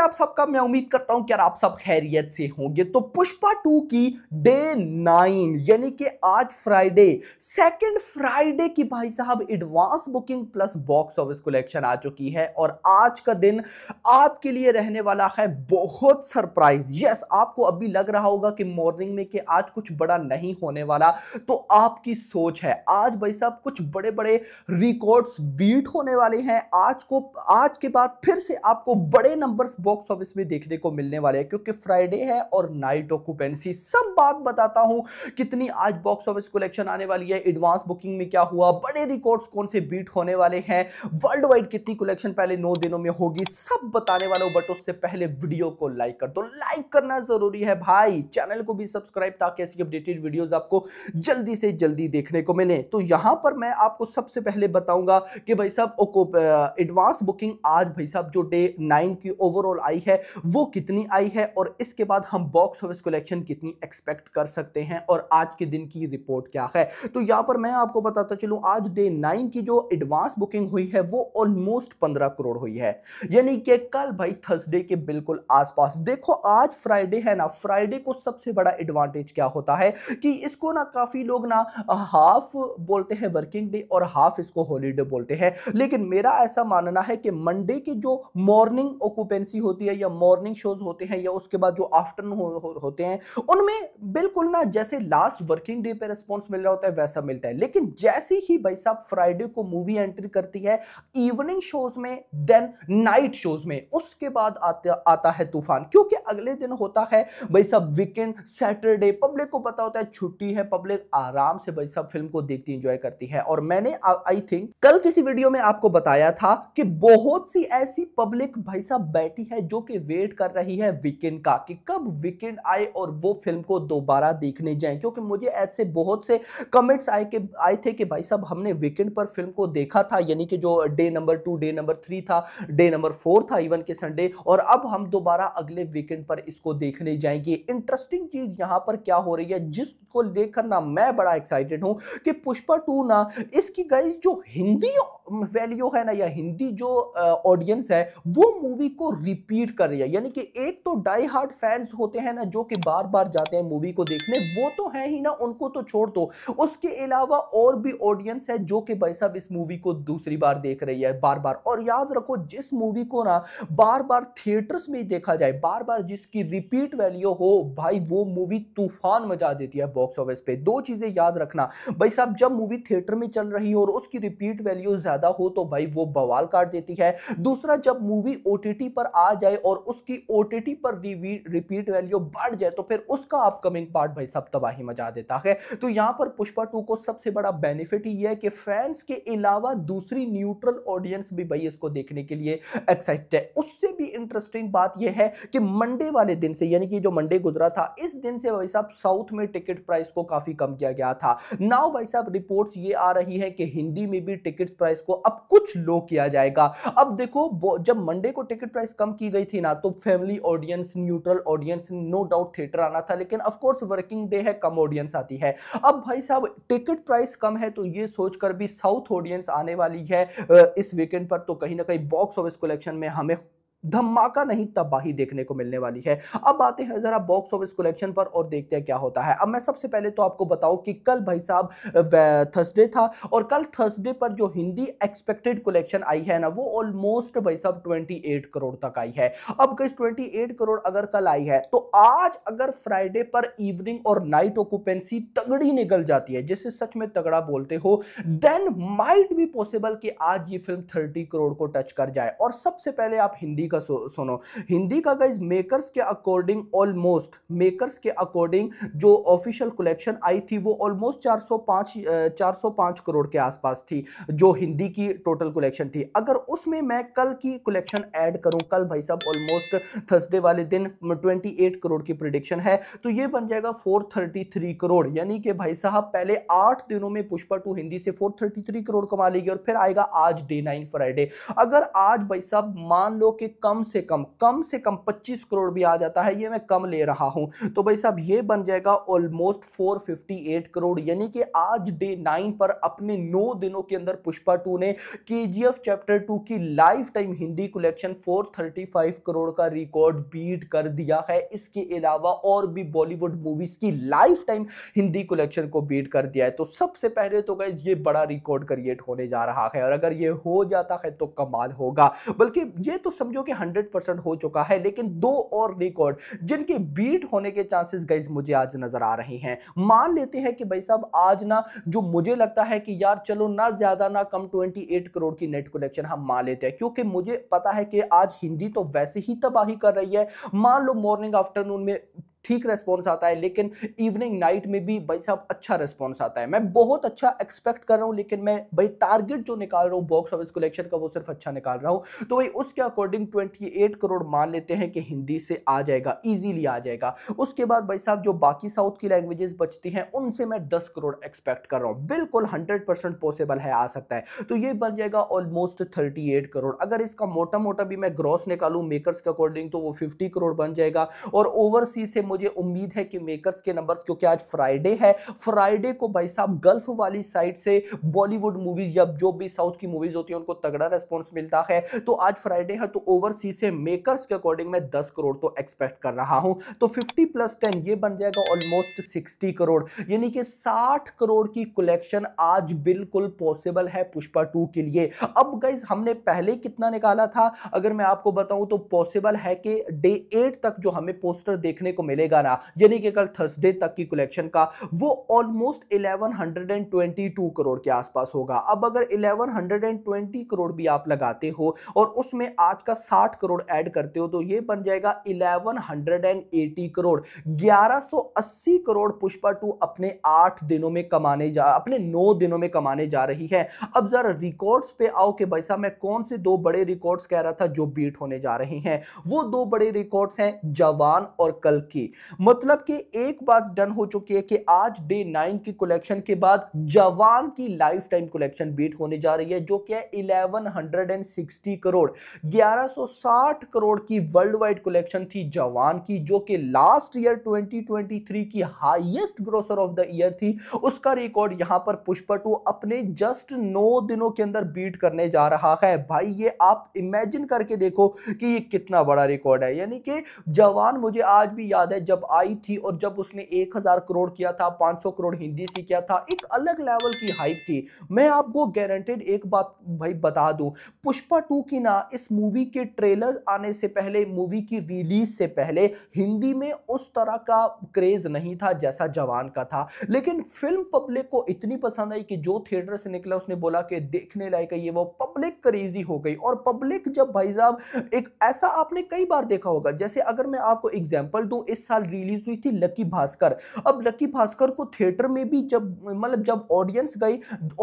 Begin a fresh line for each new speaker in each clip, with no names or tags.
है आप सबका मैं उम्मीद करता हूं कि आप सब खैरियत से होंगे तो पुष्पा टू की डे नाइन यानी कि आज फ्राइडे सेकंड फ्राइडे की भाई साहब advance booking plus box office collection आ चुकी है और आज का दिन आपके लिए रहने वाला है बहुत सरप्राइज यस आपको अभी लग रहा होगा कि मॉर्निंग में कि आज कुछ बड़ा नहीं होने वाला तो आपकी सोच है आज भाई साहब कुछ बड़े बड़े रिकॉर्ड्स बीट होने वाले हैं आज को आज के बाद फिर से आपको बड़े नंबर्स बॉक्स ऑफिस में देखने को मिलने वाले हैं क्योंकि फ्राइडे है और नाइट ऑक्यूपेंसी सब बात बताता हूं कितनी आज बॉक्स ऑफिस कलेक्शन आने वाली है एडवांस बुकिंग में क्या हुआ बड़े रिकॉर्ड्स कौन से बीट होने वाले हैं वर्ल्ड वाइड कितनी कलेक्शन पहले नौ दिनों में होगी सब बताने वाला हूँ बट उससे पहले वीडियो को लाइक कर दो लाइक करना जरूरी है भाई चैनल को भी सब्सक्राइब ताकि ऐसी अपडेटेड वीडियो आपको जल्दी से जल्दी देखने को मिले तो यहां पर मैं आपको सबसे पहले बताऊंगा कि भाई साहब एडवांस बुकिंग आज भाई साहब जो डे नाइन की ओवरऑल करोड़ आई है वो कितनी आई है और इसके बाद हम बॉक्स ऑफिस कलेक्शन कितनी एक्सपेक्ट कर सकते हैं और आज के दिन की रिपोर्ट क्या है तो यहाँ पर मैं आपको बताता चलूँ आज डे नाइन की जो एडवांस बुकिंग हुई है वो ऑलमोस्ट पंद्रह करोड़ हुई है यानी कि कल भाई थर्सडे के बिल्कुल आसपास देखो आज फ्राइडे है ना फ्राइडे को सबसे बड़ा एडवांटेज क्या होता है कि इसको ना काफ़ी लोग ना हाफ बोलते हैं वर्किंग डे और हाफ इसको हॉलीडे बोलते हैं लेकिन मेरा ऐसा मानना है कि मंडे की जो मॉर्निंग ऑक्यूपेंसी हो होती है या मॉर्निंग शोज होते हैं या उसके बाद जो आफ्टरनून हो, हो, होते हैं उनमें बिल्कुल ना जैसे लास्ट वर्किंग डे पे रिस्पॉन्स मिल रहा होता है वैसा मिलता है लेकिन जैसे ही भाई साहब फ्राइडे को मूवी एंट्री करती है इवनिंग शोज में देन नाइट शोज में उसके बाद आता आता है तूफान क्योंकि अगले दिन होता है भाई साहब वीकेंड सैटरडे पब्लिक को पता होता है छुट्टी है पब्लिक आराम से भाई साहब फिल्म को देखती इंजॉय करती है और मैंने आई थिंक कल किसी वीडियो में आपको बताया था कि बहुत सी ऐसी पब्लिक भाई साहब बैठी है है जो कि वेट कर रही है वीकेंड का कि कब वीकेंड आए और वो फिल्म को दोबारा देखने जाएं क्योंकि मुझे ऐसे बहुत से कमेंट्स आए के आए थे कि भाई साहब हमने वीकेंड पर फिल्म को देखा था यानी कि जो day number two day number three था डे नंबर फोर था इवन के संडे और अब हम दोबारा अगले वीकेंड पर इसको देखने जाएंगे इंटरेस्टिंग चीज़ यहां पर क्या हो रही है जिसको देखकर ना मैं बड़ा एक्साइटेड हूं कि पुष्पा टू ना इसकी गाइज जो हिंदी वैल्यू है ना या हिंदी जो ऑडियंस है वो मूवी को रिपीट रिपीट कर रही है यानी कि एक तो डाई हार्ट फैंस होते हैं ना जो कि बार बार जाते हैं मूवी को देखने वो तो है ही ना उनको तो छोड़ दो उसके अलावा और भी ऑडियंस है जो कि भाई साहब इस मूवी को दूसरी बार देख रही है बार बार और याद रखो जिस मूवी को ना बार बार थिएटर्स में देखा जाए बार बार जिसकी रिपीट वैल्यू हो भाई वो मूवी तूफान मचा देती है बॉक्स ऑफिस पे दो चीज़ें याद रखना भाई साहब जब मूवी थिएटर में चल रही हो और उसकी रिपीट वैल्यू ज़्यादा हो तो भाई वो बवाल काट देती है दूसरा जब मूवी ओ पर आ जाए और उसकी ओ पर रिपीट वैल्यू बढ़ जाए तो फिर उसका अपकमिंग पार्ट भाई सब तबाही मजा देता है तो यहाँ पर पुष्पा टू को सबसे बड़ा बेनिफिट ही है कि फैंस के अलावा दूसरी न्यूट्रल ऑडियंस भी भाई इसको देखने के लिए एक्साइटेड है उससे भी इंटरेस्टिंग बात यह है कि मंडे वाले दिन से यानी कि जो मंडे गुजरा था इस दिन से भाई साहब साउथ में टिकट प्राइस को काफ़ी कम किया गया था नाउ भाई साहब रिपोर्ट्स ये आ रही है कि हिंदी में भी टिकट प्राइस को अब कुछ लो किया जाएगा अब देखो जब मंडे को टिकट प्राइस कम की की गई थी ना तो family audience neutral audience no doubt theatre आना था लेकिन ऑफकोर्स वर्किंग डे है कम ऑडियंस आती है अब भाई साहब टिकट प्राइस कम है तो ये सोचकर भी साउथ ऑडियंस आने वाली है इस वीकेंड पर तो कहीं ना कहीं बॉक्स ऑफिस कलेक्शन में हमें धमाका नहीं तबाही देखने को मिलने वाली है अब आते हैं जरा बॉक्स ऑफिस कलेक्शन पर और देखते हैं क्या होता है अब मैं सबसे पहले तो आपको बताऊं कि कल भाई साहब थर्सडे था और कल थर्सडे पर जो हिंदी एक्सपेक्टेड कलेक्शन आई है ना वो ऑलमोस्ट भाई साहब 28 करोड़ तक आई है अब कई 28 करोड़ अगर कल आई है तो आज अगर फ्राइडे पर इवनिंग और नाइट ऑक्यूपेंसी तगड़ी निकल जाती है जिसे सच में तगड़ा बोलते हो देन माइट भी पॉसिबल कि आज ये फिल्म थर्टी करोड़ को टच कर जाए और सबसे पहले आप हिंदी हिंदी का सुनो हिंदी का गाइज मेकर्स के अकॉर्डिंग ऑलमोस्ट मेकर्स के अकॉर्डिंग जो ऑफिशियल कलेक्शन आई थी वो ऑलमोस्ट 405 405 करोड़ के आसपास थी जो हिंदी की टोटल कलेक्शन थी अगर उसमें मैं कल की कलेक्शन ऐड करूं कल भाई साहब ऑलमोस्ट थर्सडे वाले दिन 28 करोड़ की प्रिडिक्शन है तो ये बन जाएगा 433 करोड़ यानी कि भाई साहब पहले आठ दिनों में पुष्पा टू हिंदी से 433 करोड़ कमा लेगी और फिर आएगा आज डे नाइन फ्राइडे अगर आज भाई साहब मान लो कि कम से कम कम से कम 25 करोड़ भी आ जाता है ये मैं कम ले रहा हूं तो भाई साहब ये बन जाएगा ऑलमोस्ट 458 करोड़ यानी कि आज डे नाइन पर अपने नौ दिनों के अंदर पुष्पा टू ने के चैप्टर टू की lifetime Hindi collection four crore का रिकॉर्ड बीट कर दिया है इसके अलावा और भी बॉलीवुड मूवीज की लाइफ टाइम हिंदी कलेक्शन को बीट कर दिया है तो सबसे पहले तो गए ये बड़ा रिकॉर्ड क्रिएट होने जा रहा है और अगर ये हो जाता है तो कमाल होगा बल्कि ये तो समझो कि 100 हो चुका है लेकिन दो और रिकॉर्ड जिनके बीट होने के चांसेस गाइज मुझे आज नजर आ रहे हैं मान लेते हैं कि भाई साहब आज ना जो मुझे लगता है कि यार चलो ना ज्यादा ना कम 28 करोड़ की नेट कलेक्शन हम मान लेते हैं क्योंकि मुझे पता है कि आज हिंदी तो वैसे ही तबाही कर रही है मान लो मॉर्निंग आफ्टरनून में ठीक रेस्पॉन्स आता है लेकिन इवनिंग नाइट में भी भाई साहब अच्छा रेस्पॉन्स आता है मैं बहुत अच्छा एक्सपेक्ट कर रहा हूँ लेकिन मैं भाई टारगेट जो निकाल रहा हूँ बॉक्स ऑफिस कलेक्शन का वो सिर्फ अच्छा निकाल रहा हूँ तो भाई उसके अकॉर्डिंग 28 करोड़ मान लेते हैं कि हिंदी से आ जाएगा ईजिली आ जाएगा उसके बाद भाई साहब जो बाकी साउथ की लैंग्वेजेस बचती हैं उनसे मैं दस करोड़ एक्सपेक्ट कर रहा हूँ बिल्कुल हंड्रेड पॉसिबल है आ सकता है तो ये बन जाएगा ऑलमोस्ट थर्टी करोड़ अगर इसका मोटा मोटा भी मैं ग्रॉस निकालू मेकरस के अकॉर्डिंग तो वो फिफ्टी करोड़ बन जाएगा और ओवरसीज से मुझे उम्मीद है कि मेकर्स के नंबर्स क्योंकि आज फ्राइडे है फ्राइडे को भाई साहब गल्फ वाली साइड से बॉलीवुड मूवीज या जो भी साउथ की मूवीज होती है उनको तगड़ा रेस्पॉन्स मिलता है तो आज फ्राइडे है तो ओवरसीज से मेकर्स के अकॉर्डिंग मैं दस करोड़ तो एक्सपेक्ट कर रहा हूं तो फिफ्टी प्लस टेन ये बन जाएगा ऑलमोस्ट सिक्सटी करोड़ यानी कि साठ करोड़ की कलेक्शन आज बिल्कुल पॉसिबल है पुष्पा टू के लिए अब गाइज हमने पहले कितना निकाला था अगर मैं आपको बताऊं तो पॉसिबल है कि डे एट तक जो हमें पोस्टर देखने को मिले मिलेगा ना यानी कि कल थर्सडे तक की कलेक्शन का वो ऑलमोस्ट 1122 करोड़ के आसपास होगा अब अगर 1120 करोड़ भी आप लगाते हो और उसमें आज का 60 करोड़ ऐड करते हो तो ये बन जाएगा 1180 करोड़ 1180 करोड़ पुष्पा टू अपने आठ दिनों में कमाने जा अपने नौ दिनों में कमाने जा रही है अब जरा रिकॉर्ड्स पे आओ कि भाई साहब मैं कौन से दो बड़े रिकॉर्ड्स कह रहा था जो बीट होने जा रहे हैं वो दो बड़े रिकॉर्ड्स हैं जवान और कल की मतलब कि एक बात डन हो चुकी है कि आज डे नाइन की कलेक्शन के बाद जवान की लाइफ टाइम कलेक्शन बीट होने जा रही है जो कि है सिक्सटी करोड़ ग्यारह सौ साठ करोड़ की वर्ल्ड वाइड कलेक्शन थी जवान की जो कि लास्ट ईयर थ्री की highest grosser of the year थी उसका रिकॉर्ड यहां पर पुष्पटू अपने जस्ट नौ दिनों के अंदर बीट करने जा रहा है भाई ये आप इमेजिन करके देखो कि ये कितना बड़ा रिकॉर्ड है यानी कि जवान मुझे आज भी याद है में जब आई थी और जब उसने एक हज़ार करोड़ किया था पाँच सौ करोड़ हिंदी से किया था एक अलग लेवल की हाइप थी मैं आपको गारंटेड एक बात भाई बता दूं पुष्पा टू की ना इस मूवी के ट्रेलर आने से पहले मूवी की रिलीज से पहले हिंदी में उस तरह का क्रेज़ नहीं था जैसा जवान का था लेकिन फिल्म पब्लिक को इतनी पसंद आई कि जो थिएटर से निकला उसने बोला कि देखने लायक ये वो पब्लिक क्रेजी हो गई और पब्लिक जब भाई साहब एक ऐसा आपने कई बार देखा होगा जैसे अगर मैं आपको एग्जाम्पल दूं इस साल रिलीज हुई थी लकी भास्कर अब लकी भास्कर को थिएटर में भी जब मतलब जब ऑडियंस गई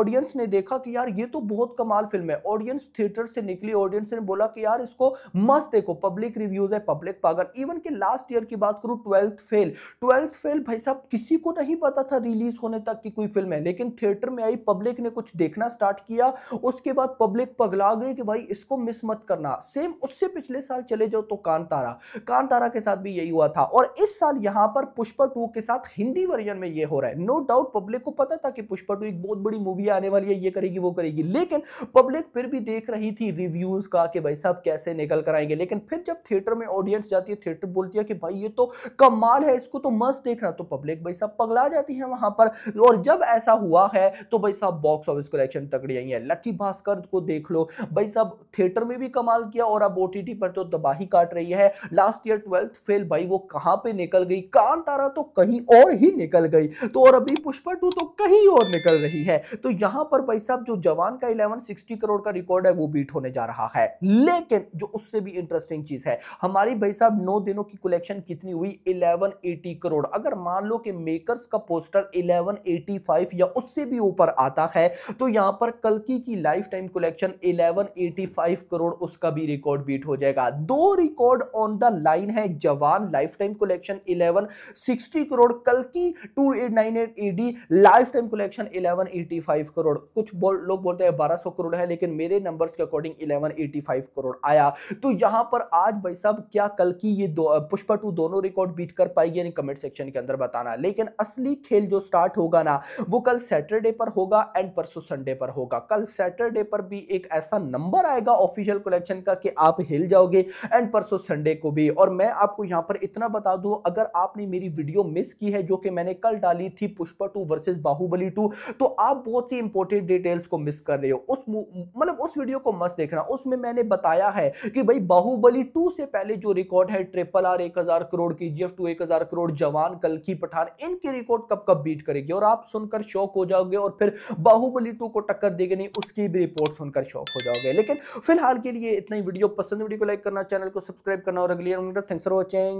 ऑडियंस ने देखा कि यार ये तो बहुत कमाल फिल्म है ऑडियंस थिएटर से निकली ऑडियंस ने बोला कि यार इसको मस्त देखो पब्लिक रिव्यूज है पब्लिक पागल इवन के लास्ट ईयर की बात करूँ ट्वेल्थ फेल ट्वेल्थ फेल भाई साहब किसी को नहीं पता था रिलीज होने तक की कोई फिल्म है लेकिन थिएटर में आई पब्लिक ने कुछ देखना स्टार्ट किया उसके बाद पब्लिक पगला गई कि भाई इसको मिस मत करना सेम उससे पिछले साल चले जाओ तो कांतारा कांतारा के साथ भी यही हुआ था और इस साल यहां पर पुष्पा टू के साथ हिंदी वर्जन में ये हो रहा है नो डाउट पब्लिक को पता था कि पुष्पा टू एक बहुत बड़ी मूवी आने वाली है ये करेगी वो करेगी लेकिन पब्लिक फिर भी देख रही थी रिव्यूज का कि भाई साहब कैसे निकल कर आएंगे लेकिन फिर जब थिएटर में ऑडियंस जाती है थिएटर बोलती है कि भाई ये तो कमाल है इसको तो मस्त देखना तो पब्लिक भाई साहब पगला जाती है वहां पर और जब ऐसा हुआ है तो भाई साहब बॉक्स ऑफिस कलेक्शन तकड़ी आई है लकी भास्कर को देख लो भाई साहब थिएटर में भी कमाल किया और अब ओटीटी पर तो तबाही काट रही है लास्ट ईयर ट्वेल्थ फेल भाई वो कहां पे निकल गई कांतारा तो कहीं और ही निकल गई तो और अभी पुष्पा टू तो कहीं और निकल रही है तो यहां पर भाई साहब जो जवान का इलेवन सिक्सटी करोड़ का रिकॉर्ड है वो बीट होने जा रहा है लेकिन जो उससे भी इंटरेस्टिंग चीज है हमारी भाई साहब नौ दिनों की कलेक्शन कितनी हुई इलेवन करोड़ अगर मान लो कि मेकर्स का पोस्टर इलेवन या उससे भी ऊपर आता है तो यहां पर कलकी की lifetime collection eleven crore उसका भी रिकॉर्ड बीट हो जाएगा दो रिकॉर्ड ऑन द लाइन है Jawan lifetime collection collection 11 60 crore कल की 2898 AD lifetime collection 1185 crore कुछ बोल लोग बोलते हैं 1200 करोड़ है लेकिन मेरे नंबर्स के अकॉर्डिंग 1185 करोड़ आया तो यहां पर आज भाई साहब क्या कल की ये दो, पुष्पा टू दोनों रिकॉर्ड बीट कर पाएगी यानी कमेंट सेक्शन के अंदर बताना लेकिन असली खेल जो स्टार्ट होगा ना वो कल सैटरडे पर होगा एंड परसों संडे पर होगा कल सैटरडे पर भी एक ऐसा नंबर आएगा ऑफिशियल कलेक्शन का कि आप हिल जाओगे एंड परसों संडे को भी और मैं आपको यहां पर इतना बता बता दूं अगर आपने मेरी वीडियो मिस की है जो कि मैंने कल डाली थी Pushpa two versus Baahubali two तो आप बहुत सी इंपॉर्टेंट डिटेल्स को मिस कर रहे हो उस मतलब उस वीडियो को मस्त देखना उसमें मैंने बताया है कि भाई बाहुबली टू से पहले जो रिकॉर्ड है ट्रिपल आर एक हजार करोड़ की जी एफ टू एक हजार करोड़ जवान कल की पठान इनके रिकॉर्ड कब कब बीट करेगी और आप सुनकर शौक हो जाओगे और फिर बाहुबली टू को टक्कर देगी नहीं उसकी भी रिपोर्ट सुनकर शौक हो जाओगे लेकिन फिलहाल के लिए इतना ही वीडियो पसंद वीडियो को लाइक करना चैनल को सब्सक्राइब करना और अगली थैंक्स फॉर वॉचिंग